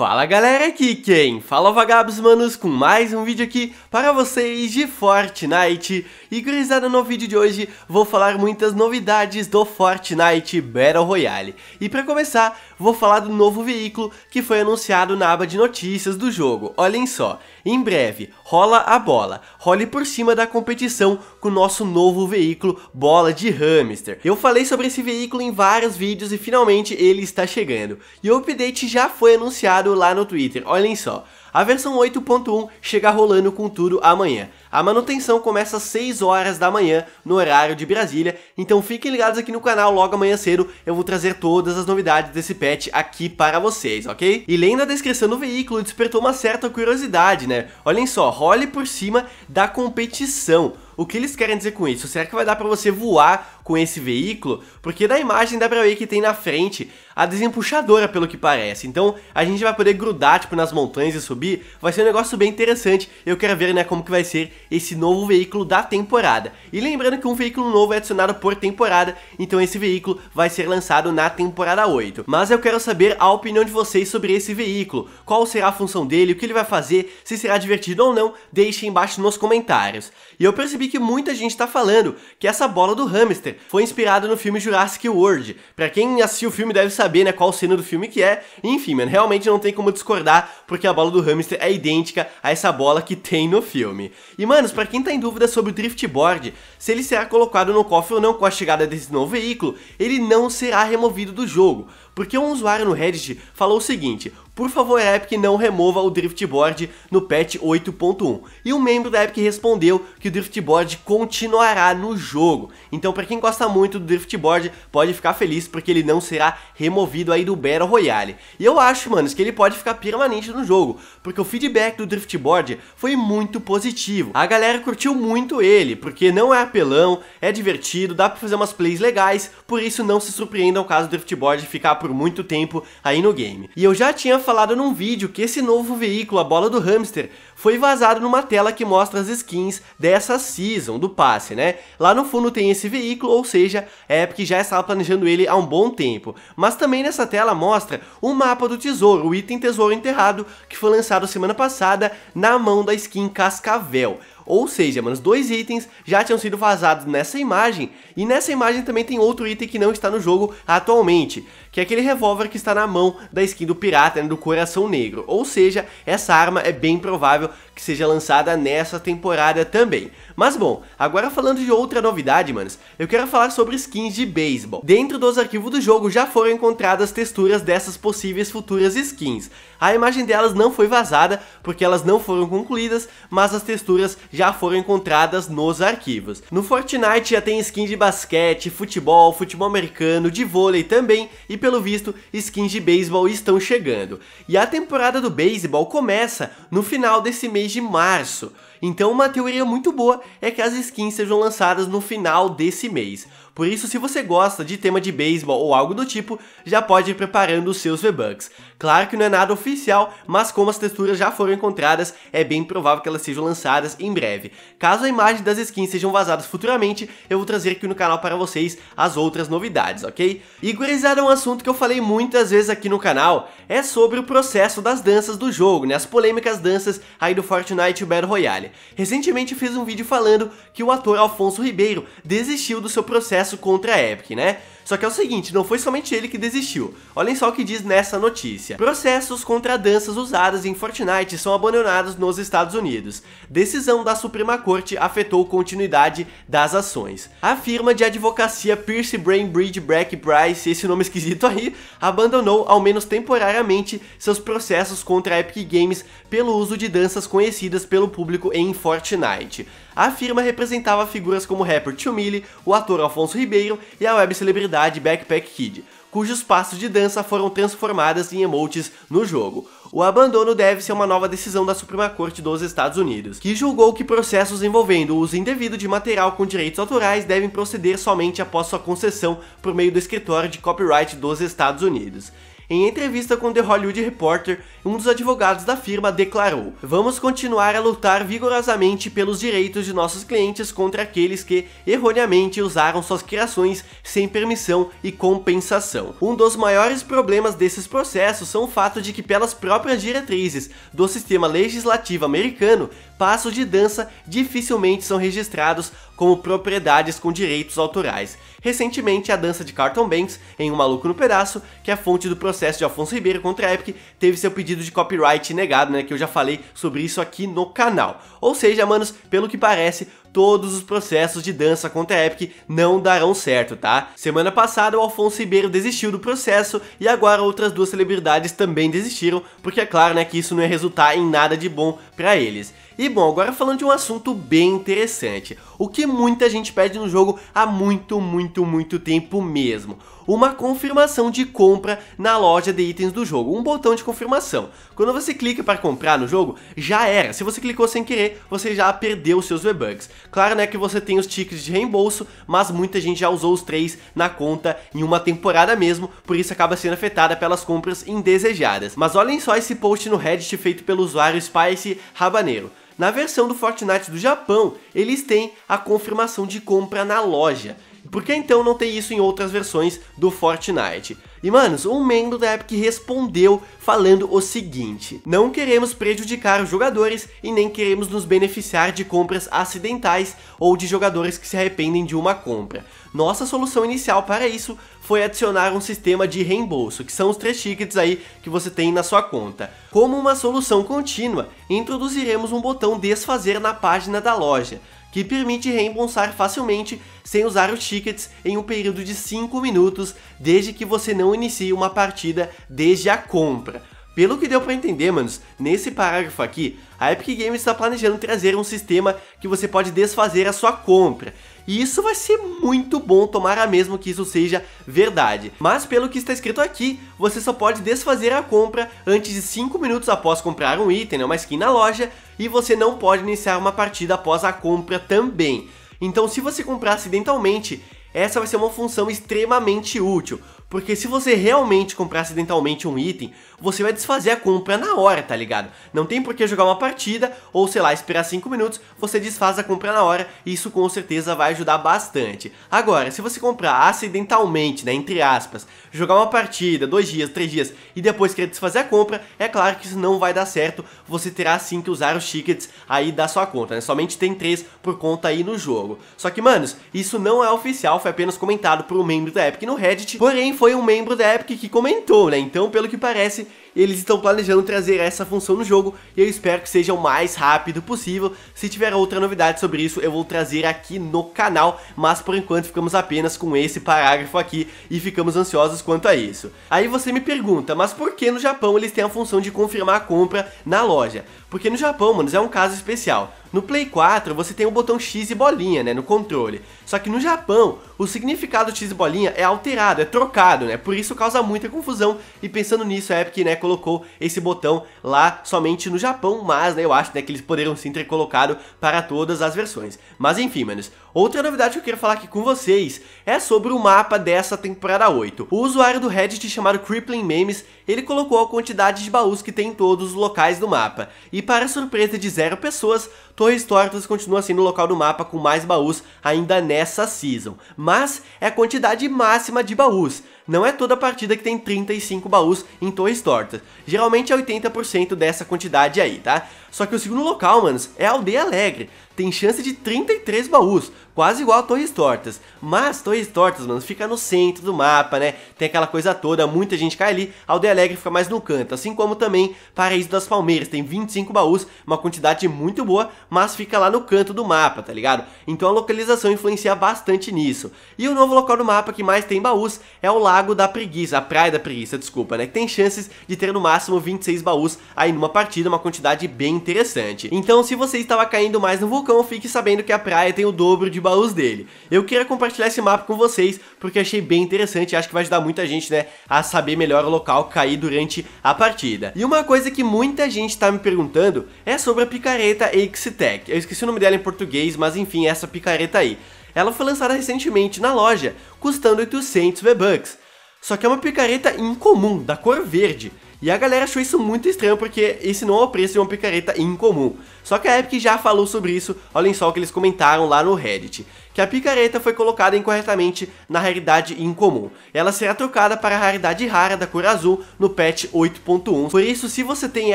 Fala galera, aqui quem? Fala vagabos manos com mais um vídeo aqui para vocês de Fortnite E gurizada, no vídeo de hoje vou falar muitas novidades do Fortnite Battle Royale E para começar, vou falar do novo veículo que foi anunciado na aba de notícias do jogo. Olhem só, em breve, rola a bola, role por cima da competição com o nosso novo veículo Bola de Hamster. Eu falei sobre esse veículo em vários vídeos e finalmente ele está chegando. E o update já foi anunciado lá no Twitter, olhem só. A versão 8.1 chega rolando com tudo amanhã. A manutenção começa às 6 horas da manhã, no horário de Brasília, então fiquem ligados aqui no canal logo amanhã cedo, eu vou trazer todas as novidades desse patch aqui para vocês, ok? E lendo a descrição do veículo, despertou uma certa curiosidade, né? Olhem só, role por cima da competição. O que eles querem dizer com isso? Será que vai dar para você voar com esse veículo, porque da imagem dá pra ver que tem na frente a desempuxadora, pelo que parece. Então a gente vai poder grudar, tipo, nas montanhas e subir. Vai ser um negócio bem interessante. Eu quero ver, né, como que vai ser esse novo veículo da temporada. E lembrando que um veículo novo é adicionado por temporada, então esse veículo vai ser lançado na temporada 8. Mas eu quero saber a opinião de vocês sobre esse veículo. Qual será a função dele, o que ele vai fazer, se será divertido ou não, deixe embaixo nos comentários. E eu percebi que muita gente está falando que essa bola do hamster foi inspirado no filme Jurassic World. Para quem assistiu o filme deve saber, né, qual cena do filme que é. Enfim, mano, realmente não tem como discordar, porque a bola do hamster é idêntica a essa bola que tem no filme. E, manos, para quem tá em dúvida sobre o Drift Board, se ele será colocado no cofre ou não com a chegada desse novo veículo, ele não será removido do jogo, porque um usuário no Reddit falou o seguinte, por favor, Epic não remova o drift board no patch 8.1. E um membro da Epic respondeu que o drift board continuará no jogo. Então, para quem gosta muito do drift board pode ficar feliz porque ele não será removido aí do Battle Royale. E eu acho, mano que ele pode ficar permanente no jogo, porque o feedback do drift board foi muito positivo. A galera curtiu muito ele, porque não é apelão, é divertido, dá pra fazer umas plays legais, por isso não se surpreendam caso o board ficar por muito tempo aí no game. E eu já tinha falado num vídeo que esse novo veículo, a bola do hamster, foi vazado numa tela que mostra as skins dessa season, do passe, né? Lá no fundo tem esse veículo, ou seja, a Epic já estava planejando ele há um bom tempo. Mas também nessa tela mostra o mapa do tesouro, o item tesouro enterrado, que foi lançado semana passada na mão da skin Cascavel. Ou seja, mano, os dois itens já tinham sido vazados nessa imagem, e nessa imagem também tem outro item que não está no jogo atualmente, que é aquele revólver que está na mão da skin do pirata, né, do coração negro. Ou seja, essa arma é bem provável que seja lançada nessa temporada também. Mas bom, agora falando de outra novidade, manos, eu quero falar sobre skins de beisebol. Dentro dos arquivos do jogo já foram encontradas texturas dessas possíveis futuras skins. A imagem delas não foi vazada, porque elas não foram concluídas, mas as texturas já foram encontradas nos arquivos. No Fortnite já tem skin de basquete, futebol, futebol americano, de vôlei também, e pelo visto, skins de beisebol estão chegando. E a temporada do beisebol começa no final desse mês de março. Então, uma teoria muito boa é que as skins sejam lançadas no final desse mês. Por isso, se você gosta de tema de beisebol ou algo do tipo, já pode ir preparando os seus V-Bucks. Claro que não é nada oficial, mas como as texturas já foram encontradas, é bem provável que elas sejam lançadas em breve. Caso a imagem das skins sejam vazadas futuramente, eu vou trazer aqui no canal para vocês as outras novidades, ok? E gurizada, um assunto que eu falei muitas vezes aqui no canal é sobre o processo das danças do jogo, né? As polêmicas danças aí do Fortnite Battle Royale. Recentemente fiz um vídeo falando que o ator Alfonso Ribeiro desistiu do seu processo contra a Epic, né? Só que é o seguinte, não foi somente ele que desistiu. Olhem só o que diz nessa notícia. Processos contra danças usadas em Fortnite são abandonados nos Estados Unidos. Decisão da Suprema Corte afetou continuidade das ações. A firma de advocacia Pierce Brainbridge Black Price, esse nome esquisito aí, abandonou, ao menos temporariamente, seus processos contra a Epic Games pelo uso de danças conhecidas pelo público em Fortnite. A firma representava figuras como o rapper Tio Milli, o ator Alfonso Ribeiro e a web celebridade Backpack Kid, cujos passos de dança foram transformadas em emotes no jogo. O abandono deve ser uma nova decisão da Suprema Corte dos Estados Unidos, que julgou que processos envolvendo o uso indevido de material com direitos autorais devem proceder somente após sua concessão por meio do escritório de copyright dos Estados Unidos. Em entrevista com The Hollywood Reporter, um dos advogados da firma declarou: Vamos continuar a lutar vigorosamente pelos direitos de nossos clientes contra aqueles que erroneamente usaram suas criações sem permissão e compensação. Um dos maiores problemas desses processos são o fato de que, pelas próprias diretrizes do sistema legislativo americano, passos de dança dificilmente são registrados como propriedades com direitos autorais. Recentemente, a dança de Carlton Banks, em Um Maluco no Pedaço, que é a fonte do processo processo de Afonso Ribeiro contra a Epic teve seu pedido de copyright negado, né, que eu já falei sobre isso aqui no canal. Ou seja, manos, pelo que parece, todos os processos de dança contra a Epic não darão certo, tá? Semana passada o Alfonso Ribeiro desistiu do processo e agora outras duas celebridades também desistiram, porque é claro, né, que isso não ia resultar em nada de bom para eles. E bom, agora falando de um assunto bem interessante, o que muita gente pede no jogo há muito, muito, muito tempo mesmo uma confirmação de compra na loja de itens do jogo, um botão de confirmação. Quando você clica para comprar no jogo, já era. Se você clicou sem querer, você já perdeu os seus V-Bucks. Claro, né, que você tem os tickets de reembolso, mas muita gente já usou os três na conta em uma temporada mesmo, por isso acaba sendo afetada pelas compras indesejadas. Mas olhem só esse post no Reddit feito pelo usuário Spice Rabaneiro. Na versão do Fortnite do Japão, eles têm a confirmação de compra na loja. Por que então não tem isso em outras versões do Fortnite? E manos, um membro da Epic respondeu falando o seguinte: Não queremos prejudicar os jogadores e nem queremos nos beneficiar de compras acidentais ou de jogadores que se arrependem de uma compra. Nossa solução inicial para isso foi adicionar um sistema de reembolso, que são os três tickets aí que você tem na sua conta. Como uma solução contínua, introduziremos um botão desfazer na página da loja que permite reembolsar facilmente sem usar os tickets em um período de 5 minutos desde que você não inicie uma partida desde a compra. Pelo que deu para entender, manos, nesse parágrafo aqui, a Epic Games está planejando trazer um sistema que você pode desfazer a sua compra. E isso vai ser muito bom, tomara mesmo que isso seja verdade. Mas pelo que está escrito aqui, você só pode desfazer a compra antes de 5 minutos após comprar um item, né, uma skin na loja, e você não pode iniciar uma partida após a compra também. Então se você comprar acidentalmente, essa vai ser uma função extremamente útil, porque se você realmente comprar acidentalmente um item, você vai desfazer a compra na hora, tá ligado? Não tem por que jogar uma partida, ou sei lá, esperar 5 minutos, você desfaz a compra na hora, e isso com certeza vai ajudar bastante. Agora, se você comprar acidentalmente, né, entre aspas, jogar uma partida, dois dias, três dias, e depois querer desfazer a compra, é claro que isso não vai dar certo, você terá sim que usar os tickets aí da sua conta, né? Somente tem três por conta aí no jogo. Só que, manos, isso não é oficial, foi apenas comentado por um membro da Epic no Reddit, porém foi um membro da Epic que comentou, né? Então, pelo que parece, eles estão planejando trazer essa função no jogo e eu espero que seja o mais rápido possível. Se tiver outra novidade sobre isso, eu vou trazer aqui no canal, mas por enquanto ficamos apenas com esse parágrafo aqui e ficamos ansiosos quanto a isso. Aí você me pergunta, mas por que no Japão eles têm a função de confirmar a compra na loja? Porque no Japão, mano, é um caso especial. No Play 4 você tem o botão X e bolinha, né, no controle. Só que no Japão, o significado X e bolinha é alterado, é trocado, né? Por isso causa muita confusão. E pensando nisso, a Epic, né, colocou esse botão lá somente no Japão, mas, né, eu acho, né, que eles poderiam sim ter colocado para todas as versões. Mas enfim, manos, outra novidade que eu quero falar aqui com vocês é sobre o mapa dessa temporada 8. O usuário do Reddit chamado Crippling Memes, ele colocou a quantidade de baús que tem em todos os locais do mapa. E para surpresa de zero pessoas, Torres Tortas continua sendo o local do mapa com mais baús ainda nessa season, mas é a quantidade máxima de baús. Não é toda partida que tem 35 baús em torres tortas. Geralmente é 80% dessa quantidade aí, tá? Só que o segundo local, manos, é a Aldeia Alegre. Tem chance de 33 baús, quase igual a Torres Tortas. Mas Torres Tortas, mano, fica no centro do mapa, né? Tem aquela coisa toda, muita gente cai ali, a Aldeia Alegre fica mais no canto. Assim como também Paraíso das Palmeiras, tem 25 baús, uma quantidade muito boa, mas fica lá no canto do mapa, tá ligado? Então a localização influencia bastante nisso. E o novo local do mapa que mais tem baús é o Lago da Preguiça, a Praia da Preguiça, desculpa, né? Que tem chances de ter no máximo 26 baús aí numa partida, uma quantidade bem interessante. Então, se você estava caindo mais no vulcão, fique sabendo que a praia tem o dobro de baús dele. Eu queria compartilhar esse mapa com vocês, porque achei bem interessante e acho que vai ajudar muita gente, né, a saber melhor o local cair durante a partida. E uma coisa que muita gente está me perguntando é sobre a picareta x Eu esqueci o nome dela em português, mas enfim, essa picareta aí. Ela foi lançada recentemente na loja, custando 800 V-Bucks. Só que é uma picareta incomum, da cor verde. E a galera achou isso muito estranho porque esse não é o preço de uma picareta incomum. Só que a Epic já falou sobre isso, olhem só o que eles comentaram lá no Reddit que a picareta foi colocada incorretamente na raridade incomum. Ela será trocada para a raridade rara da cor azul no patch 8.1. Por isso, se você tem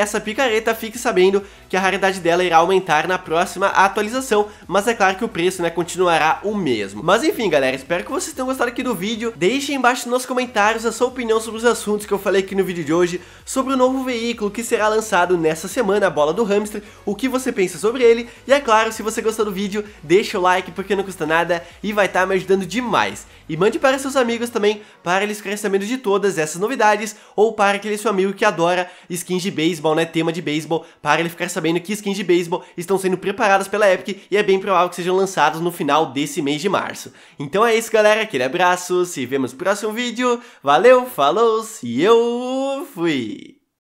essa picareta, fique sabendo que a raridade dela irá aumentar na próxima atualização, mas é claro que o preço né, continuará o mesmo. Mas enfim, galera, espero que vocês tenham gostado aqui do vídeo. Deixem embaixo nos comentários a sua opinião sobre os assuntos que eu falei aqui no vídeo de hoje, sobre o novo veículo que será lançado nessa semana, a bola do hamster, o que você pensa sobre ele, e é claro, se você gostou do vídeo, deixa o like porque não custa nada e vai estar tá me ajudando demais. E mande para seus amigos também para eles ficarem sabendo de todas essas novidades ou para aquele seu amigo que adora skins de beisebol, né, tema de beisebol, para ele ficar sabendo que skins de beisebol estão sendo preparadas pela Epic e é bem provável que sejam lançadas no final desse mês de março. Então é isso galera, aquele abraço, se vemos no próximo vídeo, valeu, falou e eu fui!